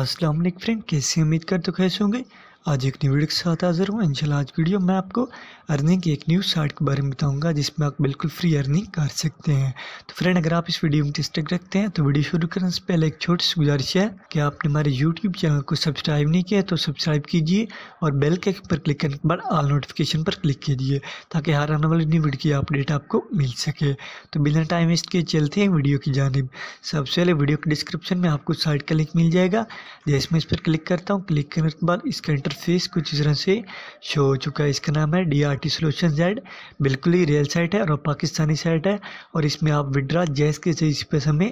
Aslam friend कैसे उम्मीद कर तो कैसे होंगे आज एक न्यू वीडियो के साथ हाजिर हूँ इंशाल्लाह आज वीडियो मैं आपको अर्निंग की एक न्यू साइट के बारे में बताऊंगा जिसमें आप बिल्कुल फ्री अर्निंग कर सकते हैं तो फ्रेंड अगर आप इस वीडियो में इंटरेस्टेड रखते हैं तो वीडियो शुरू करने से पहले एक छोटी सी गुजारिश है कि आपने हमारे यूट्यूब चैनल को सब्सक्राइब नहीं किया तो सब्सक्राइब कीजिए और बेल के पर क्लिक करने के बाद ऑल नोटिफिकेशन पर क्लिक कीजिए ताकि हर आने वाली न्यू वीडियो की अपडेट आपको मिल सके तो बिना टाइम वेस्ट किए चलते हैं वीडियो की जानब सबसे पहले वीडियो के डिस्क्रिप्शन में आपको साइट का लिंक मिल जाएगा जैसे मैं इस पर क्लिक करता हूँ क्लिक करने के बाद इसका इंटरफेस कुछ इस तरह से शो हो चुका है इसका नाम है D R T solution Z बिल्कुल ही रियल साइट है और पाकिस्तानी साइट है और इसमें आप विड्रा जैस के इस पैसे में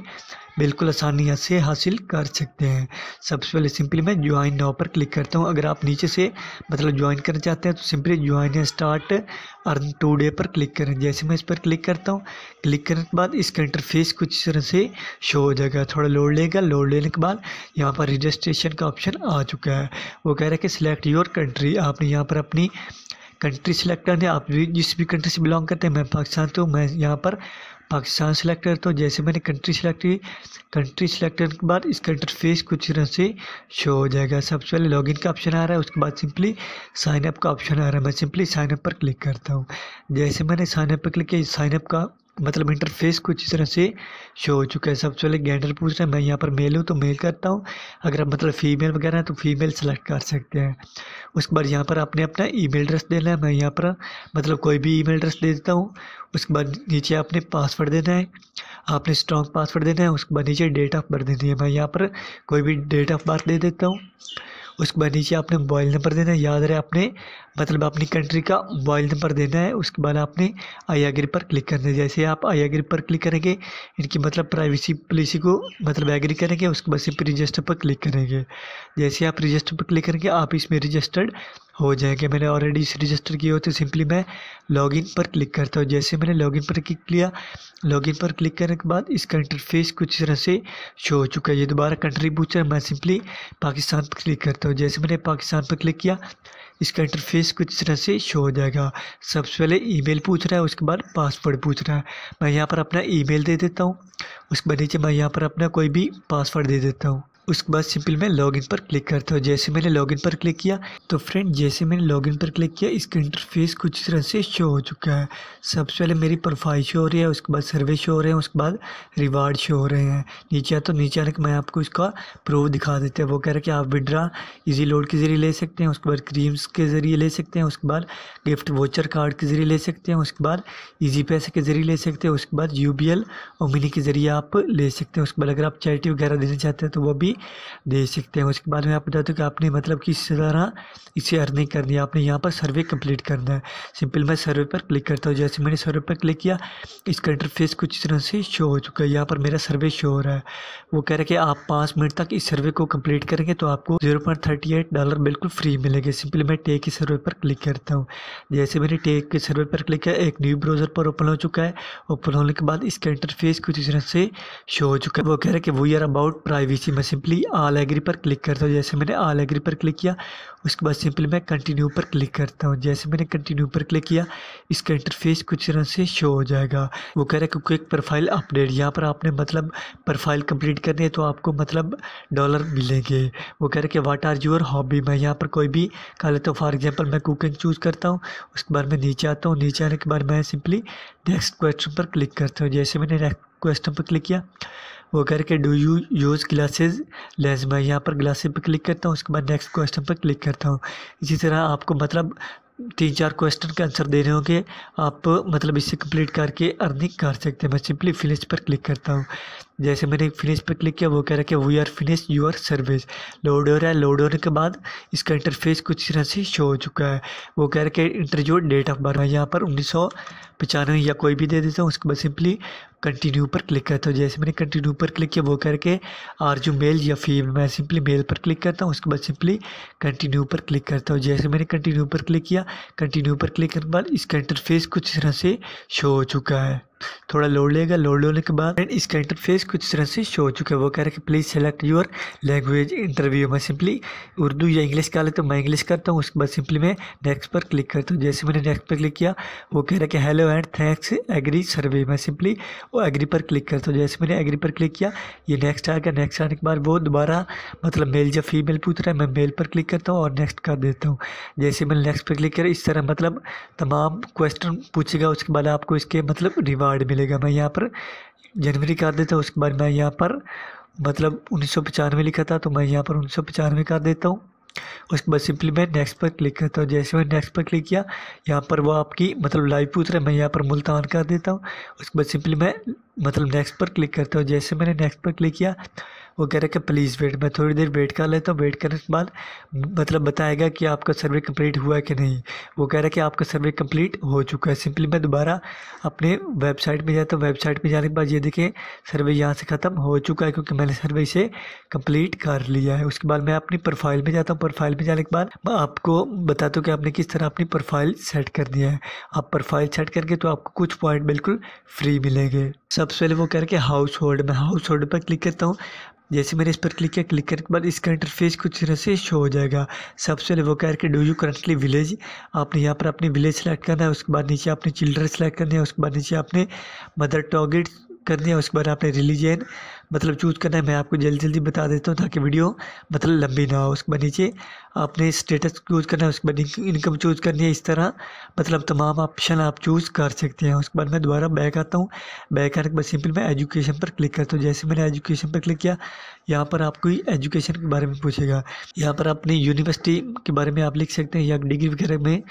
बिल्कुल आसानी से हासिल कर सकते हैं सबसे पहले सिंपली मैं ज्वाइन नाव पर क्लिक करता हूँ अगर आप नीचे से मतलब ज्वाइन करना चाहते हैं तो simply join start earn today पर क्लिक करें जैसे मैं इस पर क्लिक करता हूँ क्लिक करने के बाद इसका इंटरफेस कुछ इस तरह से शो हो जाएगा थोड़ा लोड लेगा लोड लेने के बाद यहाँ पर रजिस्ट्रेशन का ऑप्शन आ चुका है वो कह रहा है कि सिलेक्ट योर कंट्री आपने यहाँ पर अपनी कंट्री सेलेक्ट करने है आप जिस भी कंट्री से बिलोंग करते हैं मैं पाकिस्तान से हूँ मैं यहाँ पर पाकिस्तान सेलेक्ट करता हूँ जैसे मैंने कंट्री सेलेक्ट की कंट्री सेलेक्ट करने के बाद इसका इंटरफेस कुछ तरह से शो हो जाएगा सबसे पहले लॉगिन का ऑप्शन आ रहा है उसके बाद सिंपली साइनअप का ऑप्शन आ रहा है मैं सिंपली साइनअप पर क्लिक करता हूँ जैसे मैंने साइनअप पर क्लिक किया साइनअप का मतलब इंटरफेस कुछ इस तरह से शो हो चुका है सबसे पहले गेंडर पूछ रहे हैं मैं यहाँ पर मेल हूँ तो मेल करता हूँ अगर आप मतलब फीमेल वगैरह हैं तो फीमेल सेलेक्ट कर सकते हैं उसके बाद यहाँ पर आपने अपना ईमेल एड्रेस देना है मैं यहाँ पर मतलब कोई भी ईमेल एड्रेस दे देता हूँ उसके बाद नीचे आपने पासवर्ड देना है आपने स्ट्रॉन्ग पासवर्ड देना है उसके बाद नीचे डेट ऑफ बर्थ देनी है मैं यहाँ पर कोई भी डेट ऑफ बर्थ दे देता हूँ उसके बाद नीचे आपने मोबाइल नंबर देना है याद रहे आपने मतलब अपनी कंट्री का मोबाइल नंबर देना है उसके बाद आपने आई एग्री पर क्लिक करना है जैसे आप आई एग्री पर क्लिक करेंगे इनकी मतलब प्राइवेसी पॉलिसी को मतलब एग्री करेंगे उसके बाद सिर्फ रजिस्टर पर क्लिक करेंगे जैसे आप रजिस्टर पर क्लिक करेंगे आप इसमें रजिस्टर्ड हो जाएंगे मैंने ऑलरेडी इसे रजिस्टर किए होते सिंपली मैं लॉगिन पर क्लिक करता हूँ जैसे मैंने लॉगिन पर क्लिक किया लॉगिन पर क्लिक करने के बाद इसका इंटरफेस कुछ तरह से शो हो चुका है ये दोबारा कंट्री पूछ रहा है मैं सिंपली पाकिस्तान पर क्लिक करता हूँ जैसे मैंने पाकिस्तान पर क्लिक किया इसका इंटरफेस कुछ तरह से शो हो जाएगा सबसे पहले ईमेल पूछ रहा है उसके बाद पासवर्ड पूछ रहा है मैं यहाँ पर अपना ईमेल दे देता हूँ उसके बाद नीचे मैं यहाँ पर अपना कोई भी पासवर्ड दे देता हूँ उसके बाद सिंपल मैं लॉगिन पर क्लिक करता हूँ जैसे मैंने लॉगिन पर क्लिक किया तो फ्रेंड जैसे मैंने लॉगिन पर क्लिक किया इसका इंटरफेस कुछ तरह से शो हो चुका है सबसे पहले मेरी प्रोफाइल शो हो रही है उसके बाद सर्वे शो हो रहे हैं उसके बाद रिवार्ड शो हो रहे हैं नीचे आता तो नीचे आने के मैं आपको इसका प्रूफ दिखा देते हैं वो कह रहे हैं कि आप विड्रा ईजी लोड के ज़रिए ले सकते हैं उसके बाद क्रीम्स के ज़रिए ले सकते हैं उसके बाद गिफ्ट वोचर कार्ड के ज़रिए ले सकते हैं उसके बाद ईजी पैसे के ज़रिए ले सकते हैं उसके बाद यू बी एल और मिनी के ज़रिए आप ले सकते हैं उसके बाद अगर आप चैरिटी वगैरह देना चाहते हैं तो वो भी दे सकते हैं उसके बाद में आपको बताते हो कि आपने मतलब किस तरह इसे अर्निंग करनी है आपने यहाँ पर सर्वे कंप्लीट करना है सिंपल मैं सर्वे पर क्लिक करता हूँ जैसे मैंने सर्वे पर क्लिक किया इसका इंटरफेस कुछ इस तरह से शो हो चुका है यहाँ पर मेरा सर्वे शो हो रहा है वो कह रहा है कि आप पाँच मिनट तक इस सर्वे को कम्प्लीट करेंगे तो आपको zero point thirty eight dollar बिल्कुल फ्री मिलेंगे सिंपल मैं टेक के सर्वे पर क्लिक करता हूँ जैसे मैंने टेक के सर्वे पर क्लिक किया एक न्यू ब्राउज़र पर ओपन हो चुका है ओपन होने के बाद इसका इंटरफेस कुछ इस तरह से शो हो चुका है वो कह रहा है कि वी आर अबाउट प्राइवेसी मैं सिंपली आल एग्री पर क्लिक करता हूँ जैसे मैंने आल एग्री पर क्लिक किया उसके बाद सिंपली मैं कंटिन्यू पर क्लिक करता हूँ जैसे मैंने कंटिन्यू पर क्लिक किया इसका इंटरफेस कुछ तरह से शो हो जाएगा वो कह रहा है कि एक प्रोफाइल अपडेट यहाँ पर आपने मतलब प्रोफाइल कंप्लीट करनी है तो आपको मतलब डॉलर मिलेंगे वो कह रहे कि वाट आर योर हॉबी मैं यहाँ पर कोई भी कह लेता हूँ फॉर एग्जाम्पल मैं कुकिंग चूज़ करता हूँ उसके बाद मैं नीचे आता हूँ नीचे आने के बाद मैं सिंपली नेक्स्ट क्वेश्चन पर क्लिक करता हूँ जैसे मैंने क्वेश्चन पर क्लिक किया वो करके do you use classes less मैं यहाँ पर ग्लासेज पर क्लिक करता हूँ उसके बाद नेक्स्ट क्वेश्चन पर क्लिक करता हूँ इसी तरह आपको मतलब तीन चार क्वेश्चन के आंसर देने होंगे आप मतलब इसे कंप्लीट करके अर्निंग कर सकते हैं मैं सिंपली फिनिश पर क्लिक करता हूँ जैसे मैंने फिनिश पर क्लिक किया वो कह रहा है कि we are finish your service load हो रहा है लोड होने के बाद इसका इंटरफेस कुछ तरह से शो हो चुका है वो कह रहा है कि इंटरव्यू डेट ऑफ बर्थ है यहाँ पर उन्नीस सौ पचानवे या कोई भी दे देता हूँ उसके बाद सिंपली कंटिन्यू पर क्लिक करता हूँ जैसे मैंने कंटिन्यू पर क्लिक किया वो कह करके आर जो मेल या फीमेल मैं सिंपली मेल पर क्लिक करता हूँ उसके बाद सिंपली कंटिन्यू पर क्लिक करता हूँ जैसे मैंने कंटिन्यू पर क्लिक किया कंटिन्यू पर क्लिक करने के बाद इसका इंटरफेस कुछ तरह से शो हो चुका है थोड़ा लोड लेगा लोड लेने के बाद एंड इसका इंटरफेस कुछ तरह से शो हो चुका है वो कह रहा है कि please select your language interview में सिंपली उर्दू या इंग्लिश का लेता तो हूँ मैं इंग्लिश करता हूँ उसके बाद सिंपली मैं नेक्स्ट पर क्लिक करता हूँ जैसे मैंने नेक्स्ट पर क्लिक किया वो कह रहा है कि hello and thanks agree survey मैं सिंपली वो एग्री पर क्लिक करता हूँ जैसे मैंने एग्री पर क्लिक किया ये नेक्स्ट आ गया नेक्स्ट आने के बाद वो दोबारा मतलब मेल या फीमेल पूछ रहा है मैं मेल पर क्लिक करता हूँ और नेक्स्ट कर देता हूँ जैसे मैंने नेक्स्ट पर क्लिक किया इस तरह मतलब तमाम क्वेश्चन पूछेगा उसके बाद आपको इसके मतलब रिवार्ड अवार्ड मिलेगा मैं यहाँ पर जनवरी कर देता हूँ उसके बाद मैं यहाँ पर मतलब उन्नीस सौ पचानवे लिखा था तो मैं यहाँ पर उन्नीस सौ पचानवे कर देता हूँ उसके बाद सिंपली मैं नेक्स्ट पर क्लिक करता हूँ जैसे मैंने नेक्स्ट पर क्लिक किया यहाँ पर वो आपकी मतलब लाइव पूछ रहे मैं यहाँ पर मुल्तान कर देता हूँ उसके बाद सिंपली मैं मतलब नेक्स्ट पर क्लिक करता हूँ जैसे मैंने नेक्स्ट पर क्लिक किया वो कह रहे कि प्लीज़ वेट मैं थोड़ी देर वेट कर लेता हूँ वेट करने के बाद मतलब बताएगा कि आपका सर्वे कंप्लीट हुआ है कि नहीं वो कह रहा है कि आपका सर्वे कंप्लीट हो चुका है सिंपली मैं दोबारा अपने वेबसाइट में जाता हूँ वेबसाइट पर जाने के बाद ये देखें सर्वे यहाँ से ख़त्म हो चुका है क्योंकि मैंने सर्वे इसे कंप्लीट कर लिया है उसके बाद मैं अपनी प्रोफाइल में जाता हूँ प्रोफाइल में जाने के बाद आपको बताता हूँ कि आपने किस तरह अपनी प्रोफाइल सेट कर दिया है आप प्रोफाइल सेट करके तो आपको कुछ पॉइंट बिल्कुल फ्री मिलेंगे सबसे पहले वो कह रहे हैं हाउस होल्ड में हाउस होल्ड पर क्लिक करता हूँ जैसे मैंने इस पर क्लिक किया क्लिक करने के बाद इसका इंटरफेस कुछ तरह से शो हो जाएगा सबसे पहले वो कह रहे डू यू करंटली विलेज आपने यहाँ पर अपनी विलेज सेलेक्ट करना है उसके बाद नीचे आपने चिल्ड्रन सेलेक्ट करना है उसके बाद नीचे आपने मदर टॉगेट कर दिया उसके बाद आपने रिलीजन मतलब चूज़ करना है मैं आपको जल्दी जल्दी बता देता हूँ ताकि वीडियो मतलब लंबी ना हो उसके बाद नीचे आपने स्टेटस चूज़ करना है उसके बाद इनकम चूज़ करनी है इस तरह मतलब तमाम ऑप्शन आप चूज़ कर सकते हैं उसके बाद मैं दोबारा बैक आता हूँ बैक आने के बाद सिंपल मैं एजुकेशन पर क्लिक करता हूँ जैसे मैंने एजुकेशन पर क्लिक किया यहाँ पर आपको एजुकेशन के बारे में पूछेगा यहाँ पर अपनी यूनिवर्सिटी के बारे में आप लिख सकते हैं या डिग्री वगैरह में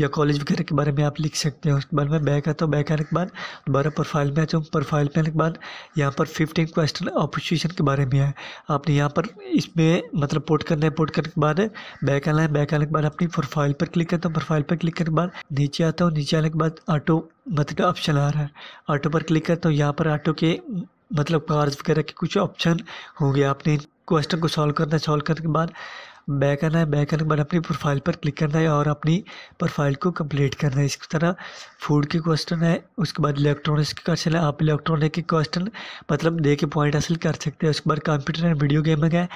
या कॉलेज वगैरह के बारे में आप लिख सकते हैं उसके बाद में बैक आता हूँ बैक आने के बाद दोबारा प्रोफाइल में आ जाऊँ प्रोफाइल में आने के बाद यहाँ पर फिफ्टीन क्वेश्चन अपोजिशन के बारे में है आपने यहाँ पर इसमें मतलब पोर्ट करना है पोर्ट करने के बाद बैक आना है बैक आने के बाद अपनी प्रोफाइल पर क्लिक करता हूँ प्रोफाइल पर क्लिक करने के बाद नीचे आता हूँ नीचे आने के बाद ऑटो मतलब ऑप्शन आ रहा है ऑटो पर क्लिक करता हूँ यहाँ पर ऑटो के मतलब कार्ड वगैरह के कुछ ऑप्शन होंगे आपने क्वेश्चन को सॉल्व करना है सॉल्व करने के बाद बैक आना है बैक आने के बाद अपनी प्रोफाइल पर क्लिक करना है और अपनी प्रोफाइल को कंप्लीट करना है इस तरह फूड के क्वेश्चन है उसके बाद इलेक्ट्रॉनिक्स के क्वेश्चन है आप इलेक्ट्रॉनिक के क्वेश्चन मतलब दे के पॉइंट हासिल कर सकते हैं उसके बाद कंप्यूटर एंड वीडियो गेमिंग है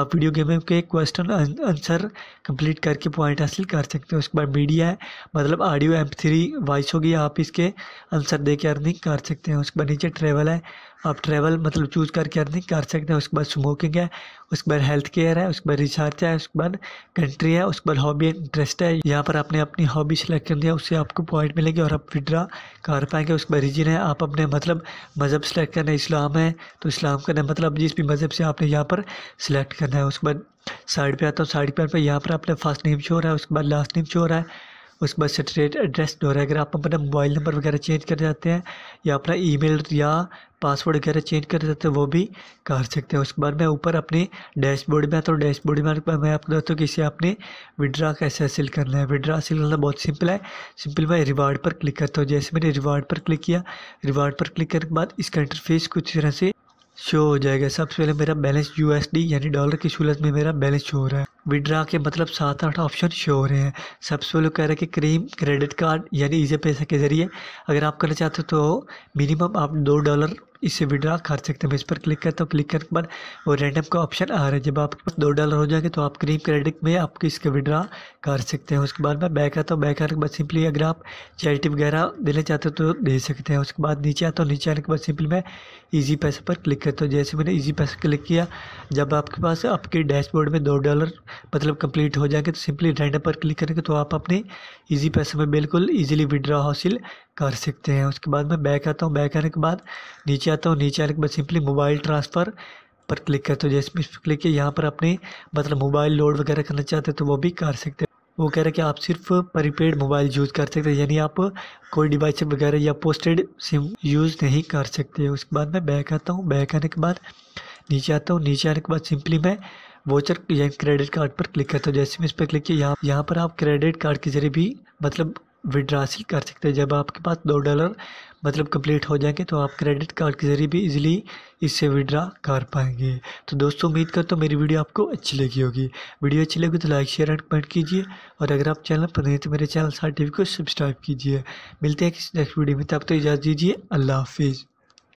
आप वीडियो गेमिंग के क्वेश्चन आंसर कंप्लीट करके पॉइंट हासिल कर सकते हैं उसके बाद मीडिया है मतलब ऑडियो एम थ्री वॉइस होगी आप इसके आंसर दे के अर्निंग कर सकते हैं उसके बाद नीचे ट्रेवल है आप ट्रैवल मतलब चूज़ करके अर्निंग कर सकते हैं उसके बाद स्मोकिंग है उसके बाद हेल्थ केयर है उसके बाद रिसर्च है उसके बाद कंट्री है उसके बाद हॉबी एंड इंटरेस्ट है यहाँ पर आपने अपनी हॉबी सेलेक्ट कर लिया उससे आपको पॉइंट मिलेंगे और आप विड्रा कर पाएंगे उसके बाद रीजन है आप अपने मतलब मज़हब सेलेक्ट करना है इस्लाम है तो इस्लाम करना मतलब जिस भी मज़हब से आपने यहाँ पर सिलेक्ट करना है उसके बाद साइड पर आता हूँ साइड पर यहाँ पर आपने फर्स्ट नेम शोर है उसके बाद लास्ट नेम शोर है उसके बाद स्ट्रेट एड्रेस है अगर आप अपना मोबाइल नंबर वगैरह चेंज कर जाते हैं या अपना ईमेल या पासवर्ड वगैरह चेंज कर जाते हैं वो भी कर सकते हैं उसके बाद मैं ऊपर अपने डैशबोर्ड में आता हूँ डैशबोर्ड में मैं आपको बताता हूँ कि इसे आपने विड्रा कैसे हासिल करना है विड्रा हासिल करना बहुत सिंपल है सिंपल मैं रिवार्ड पर क्लिक करता हूँ जैसे मैंने रिवार्ड पर क्लिक किया रिवार्ड पर क्लिक करने के बाद इसका इंटरफेस कुछ तरह से शो हो जाएगा सबसे पहले मेरा बैलेंस यूएसडी यानी डॉलर की सूलत में मेरा बैलेंस शो हो रहा है विड्रा के मतलब सात आठ ऑप्शन शो हो रहे हैं सबसे पहले कह रहे हैं कि क्रीम क्रेडिट कार्ड यानी ईजी पैसे के ज़रिए अगर आप करना चाहते हो तो मिनिमम आप दो डॉलर इससे विड्रा कर सकते हैं मैं इस पर क्लिक करता हूँ क्लिक करने के बाद वो रैंडम का ऑप्शन आ रहा है जब आपके पास दो डॉलर हो जाएंगे तो आप क्रीम क्रेडिट में आप इसके विड्रा कर सकते हैं उसके बाद मैं बैक आता हूँ बैक आने के बाद सिंपली अगर आप चैरिटी वगैरह देना चाहते हो तो दे सकते हैं उसके बाद नीचे आता हूँ नीचे आने के बाद सिंपली मैं ईजी पैसे पर क्लिक करता हूँ जैसे मैंने ईजी पैसे क्लिक किया जब आपके पास आपके डैशबोर्ड में दो डॉलर मतलब कंप्लीट हो जाएंगे तो सिंपली रैंडम पर क्लिक करेंगे तो आप अपने इजी पैसे में बिल्कुल इजीली विड्रॉ हासिल कर सकते हैं उसके बाद मैं बैक आता हूँ बैक आने के बाद नीचे आता हूँ नीचे आने के बाद सिंपली मोबाइल ट्रांसफ़र पर क्लिक करते हो जैसे इस पर क्लिक किया यहाँ पर अपने मतलब मोबाइल लोड वगैरह करना चाहते हैं तो वो भी कर सकते हैं वो कह रहे हैं कि आप सिर्फ प्रीपेड मोबाइल यूज़ कर सकते हैं यानी आप कोई डिवाइस वगैरह या पोस्टेड सिम यूज़ नहीं कर सकते उसके बाद मैं बैक आता हूँ बैक आने के बाद नीचे आता हूँ नीचे आने के बाद सिंपली मैं वोचर या क्रेडिट कार्ड पर क्लिक करता हूँ जैसे मैं इस पर क्लिक किया यहाँ यहाँ पर आप क्रेडिट कार्ड के जरिए भी मतलब हासिल कर सकते हैं जब आपके पास दो डॉलर मतलब कंप्लीट हो जाएंगे तो आप क्रेडिट कार्ड के जरिए भी इजीली इससे विड्रा कर पाएंगे तो दोस्तों उम्मीद करता तो हूँ मेरी वीडियो आपको अच्छी लगी होगी वीडियो अच्छी लगी तो लाइक शेयर एंड कमेंट कीजिए और अगर आप चैनल पर नहीं तो मेरे चैनल साथ टी को सब्सक्राइब कीजिए मिलते हैं किसी नेक्स्ट वीडियो में तब तो इजाज़त दीजिए अल्लाह हाफिज़